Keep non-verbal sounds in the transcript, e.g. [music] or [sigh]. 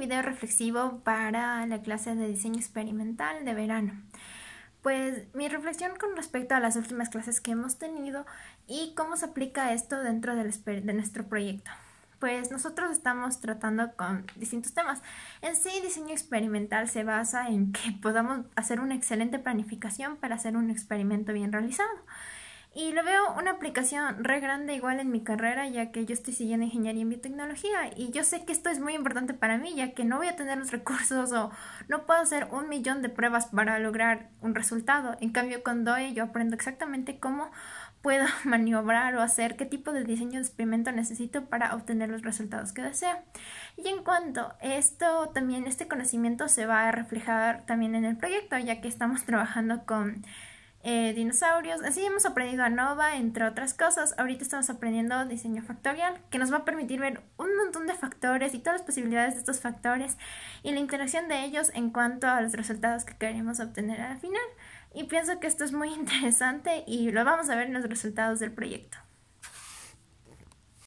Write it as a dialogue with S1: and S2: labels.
S1: video reflexivo para la clase de diseño experimental de verano. Pues mi reflexión con respecto a las últimas clases que hemos tenido y cómo se aplica esto dentro de nuestro proyecto. Pues nosotros estamos tratando con distintos temas. En sí, diseño experimental se basa en que podamos hacer una excelente planificación para hacer un experimento bien realizado. Y lo veo una aplicación re grande igual en mi carrera, ya que yo estoy siguiendo ingeniería en biotecnología y yo sé que esto es muy importante para mí, ya que no voy a tener los recursos o no puedo hacer un millón de pruebas para lograr un resultado. En cambio, con DOE yo aprendo exactamente cómo puedo [laughs] maniobrar o hacer qué tipo de diseño de experimento necesito para obtener los resultados que deseo. Y en cuanto a esto, también este conocimiento se va a reflejar también en el proyecto, ya que estamos [laughs] trabajando con eh, dinosaurios. Así hemos aprendido a Nova, entre otras cosas. Ahorita estamos aprendiendo diseño factorial, que nos va a permitir ver un montón de factores y todas las posibilidades de estos factores y la interacción de ellos en cuanto a los resultados que queremos obtener al final. Y pienso que esto es muy [laughs] interesante y lo vamos a ver en los resultados del proyecto.